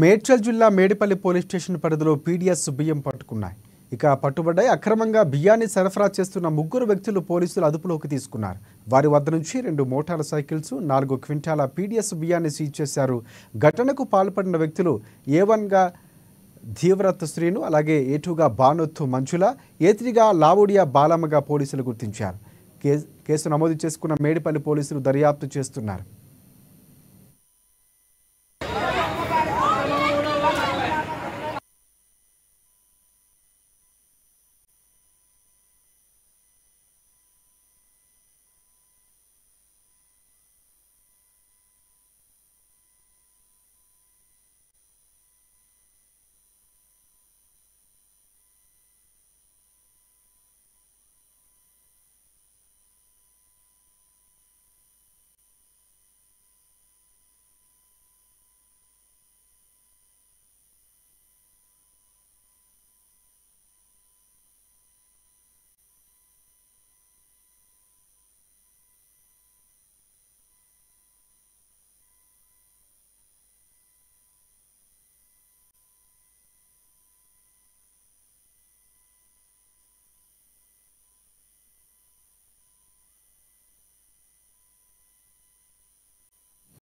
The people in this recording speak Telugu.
మేడ్చల్ జిల్లా మేడిపల్లి పోలీస్ స్టేషన్ పరిధిలో పీడీఎస్ బియ్యం పట్టుకున్నాయి ఇక పట్టుబడ్డాయి అక్రమంగా బియ్యాన్ని సరఫరా చేస్తున్న ముగ్గురు వ్యక్తులు పోలీసులు అదుపులోకి తీసుకున్నారు వారి వద్ద నుంచి రెండు మోటార్ సైకిల్స్ నాలుగు క్వింటాల పీడీఎస్ బియ్యాన్ని సీజ్ చేశారు ఘటనకు పాల్పడిన వ్యక్తులు ఏ వన్గా ధీవ్రత్ శ్రీను అలాగే ఏ టూగా బానొత్తు మంచుల ఏ త్రీగా లావుడియా బాలమ్మగా పోలీసులు గుర్తించారు కేసు నమోదు చేసుకున్న మేడిపల్లి పోలీసులు దర్యాప్తు చేస్తున్నారు